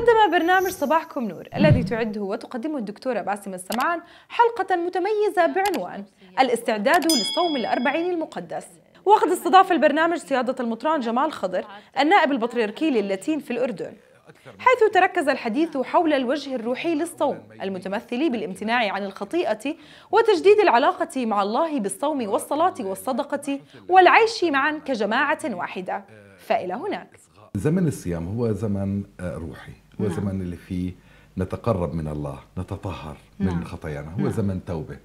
قدم برنامج صباحكم نور الذي تعده وتقدمه الدكتورة باسم السمعان حلقة متميزة بعنوان الاستعداد للصوم الأربعين المقدس وقد استضاف البرنامج سيادة المطران جمال خضر النائب البطريركي للاتين في الأردن حيث تركز الحديث حول الوجه الروحي للصوم المتمثل بالامتناع عن الخطيئة وتجديد العلاقة مع الله بالصوم والصلاة والصدقة والعيش معا كجماعة واحدة فإلى هناك زمن الصيام هو زمن آه، روحي هو نعم. زمن اللي فيه نتقرب من الله نتطهر نعم. من خطايانا هو نعم. زمن توبة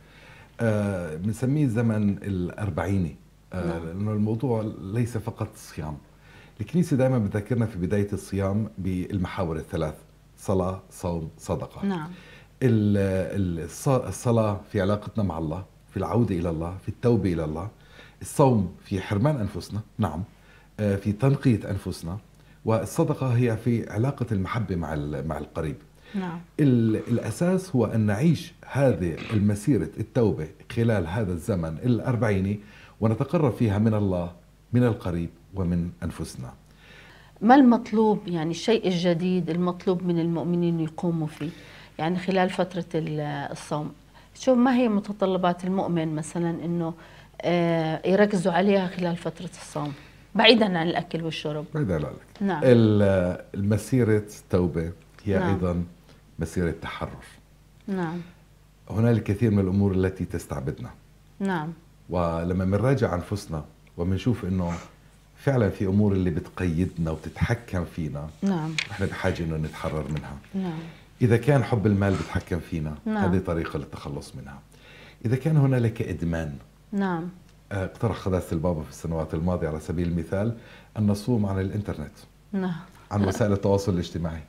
آه، بنسميه آه زمن الأربعيني آه نعم. لأنه الموضوع ليس فقط صيام الكنيسة دائما بتذكرنا في بداية الصيام بالمحاور الثلاث صلاة صوم صدقة نعم. الصلاة في علاقتنا مع الله في العودة إلى الله في التوبة إلى الله الصوم في حرمان أنفسنا نعم آه، في تنقية أنفسنا والصدقة هي في علاقة المحبة مع مع القريب نعم. الأساس هو أن نعيش هذه المسيرة التوبة خلال هذا الزمن الأربعيني ونتقرب فيها من الله من القريب ومن أنفسنا ما المطلوب يعني الشيء الجديد المطلوب من المؤمنين يقوموا فيه يعني خلال فترة الصوم شو ما هي متطلبات المؤمن مثلا أنه آه، يركزوا عليها خلال فترة الصوم بعيدا عن الاكل والشرب بعيدا عن الاكل نعم المسيره التوبه هي نعم. ايضا مسيره تحرر نعم هنالك كثير من الامور التي تستعبدنا نعم ولما بنراجع انفسنا وبنشوف انه فعلا في امور اللي بتقيدنا وبتتحكم فينا نعم نحن بحاجه انه نتحرر منها نعم اذا كان حب المال بتحكم فينا نعم. هذه طريقه للتخلص منها اذا كان هنالك ادمان نعم اقترح قداسة البابا في السنوات الماضية على سبيل المثال أن نصوم عن الإنترنت نعم عن وسائل التواصل الاجتماعي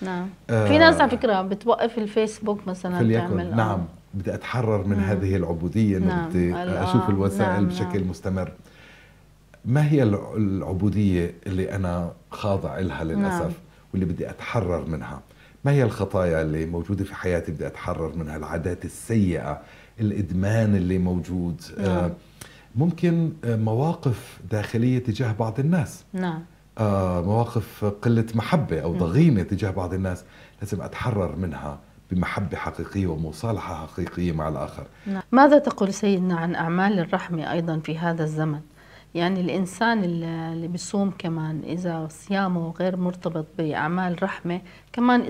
نعم آه في ناس على فكرة بتوقف الفيسبوك مثلا فليكن تعمل آه. نعم بدي أتحرر من نعم. هذه العبودية نعم. بدي أشوف آه، الوسائل نعم. بشكل نعم. مستمر ما هي العبودية اللي أنا خاضع لها للأسف نعم. واللي بدي أتحرر منها ما هي الخطايا اللي موجودة في حياتي بدي أتحرر منها العادات السيئة الإدمان اللي موجود آه، نعم. آه ممكن آه، مواقف داخلية تجاه بعض الناس نعم آه مواقف قلة محبة أو ضغينة تجاه بعض الناس لازم أتحرر منها بمحبة حقيقية ومصالحة حقيقية مع الآخر نعم. ماذا تقول سيدنا عن أعمال الرحمة أيضا في هذا الزمن؟ يعني الإنسان اللي بيصوم كمان إذا صيامه غير مرتبط بأعمال رحمة كمان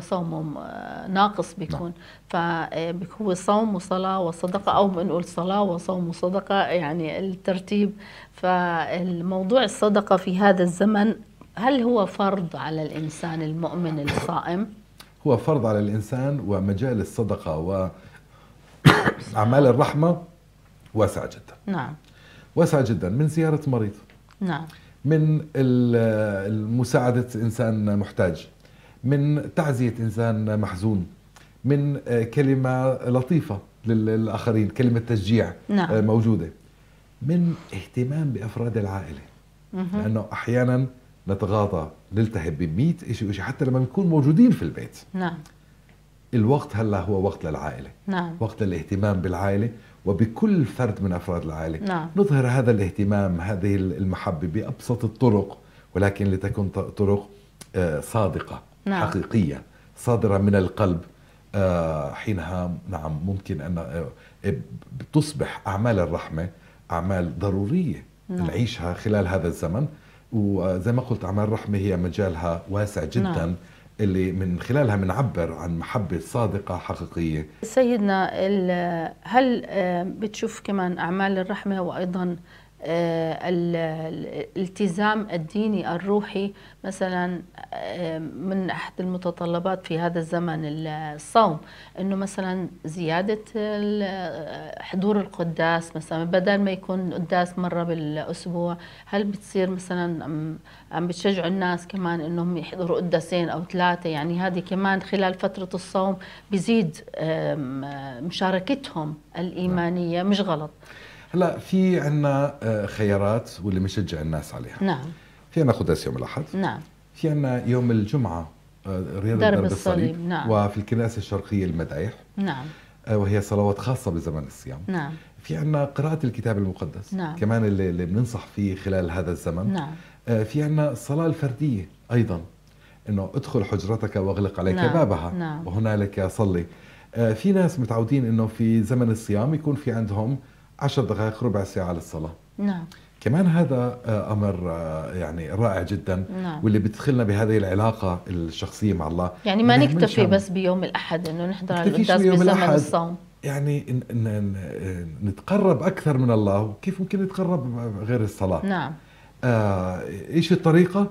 صومه آه، ناقص نعم. بيكون فهو آه، صوم وصلاة وصدقة أو بنقول صلاة وصوم وصدقة يعني الترتيب فالموضوع الصدقة في هذا الزمن هل هو فرض على الإنسان المؤمن الصائم؟ هو فرض على الإنسان ومجال الصدقة وأعمال الرحمة واسع جدا نعم واسعه جدا من زياره مريض نعم من مساعده انسان محتاج من تعزيه انسان محزون من آه، كلمه لطيفه للاخرين كلمه تشجيع آه، نعم. موجوده من اهتمام بافراد العائله مه. لانه احيانا نتغاضى نلتهب ب إشي وإشي حتى لما نكون موجودين في البيت نعم الوقت هلا هو وقت للعائله نعم. وقت للاهتمام بالعائله وبكل فرد من أفراد العائلة نعم. نظهر هذا الاهتمام هذه المحبة بأبسط الطرق ولكن لتكن طرق آه، صادقة نعم. حقيقية صادرة من القلب آه، حينها نعم ممكن أن آه، تصبح أعمال الرحمة أعمال ضرورية نعم. نعيشها خلال هذا الزمن وزي ما قلت أعمال الرحمة هي مجالها واسع جدا نعم. اللي من خلالها بنعبر عن محبة صادقة حقيقية سيدنا هل آه، بتشوف كمان أعمال الرحمة وأيضا آه، الالتزام الديني الروحي مثلا آه، من احد المتطلبات في هذا الزمن الصوم انه مثلا زياده آه، حضور القداس مثلا بدل ما يكون قداس مره بالاسبوع هل بتصير مثلا عم بتشجعوا الناس كمان انهم يحضروا قداسين او ثلاثه يعني هذه كمان خلال فتره الصوم بزيد مشاركتهم نعم. الايمانيه مش غلط هلا في عندنا آه، خيارات واللي بنشجع الناس عليها نعم في عندنا قداس يوم الاحد نعم في عندنا يوم الجمعه آه، رياضه درب, درب الصليب, الصليب. نعم. وفي الكنائس الشرقيه المدايح نعم آه، وهي صلوات خاصه بزمن الصيام نعم في عندنا قراءة الكتاب المقدس نعم. كمان اللي, اللي بننصح فيه خلال هذا الزمن نعم. في عندنا الصلاة الفردية أيضا أنه ادخل حجرتك واغلق عليك نعم. بابها نعم. وهنالك صلي في ناس متعودين أنه في زمن الصيام يكون في عندهم عشر دقائق ربع ساعة للصلاة نعم كمان هذا آه، امر آه، يعني رائع جدا نعم. واللي بتدخلنا بهذه العلاقه الشخصيه مع الله يعني ما نكتفي بس بيوم الاحد انه نحضر على القداس بزمن الصوم يعني إن إن نتقرب اكثر من الله كيف ممكن نتقرب غير الصلاه نعم آه ايش الطريقه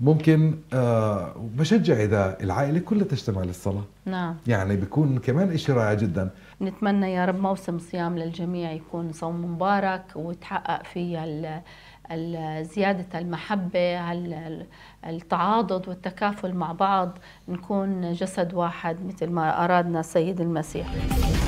ممكن آه بشجع اذا العائله كلها تجتمع للصلاه نعم يعني بيكون كمان شيء رائع جدا نتمنى يا رب موسم صيام للجميع يكون صوم مبارك وتحقق فيه ال زيادة المحبة التعاضد والتكافل مع بعض نكون جسد واحد مثل ما أرادنا سيد المسيح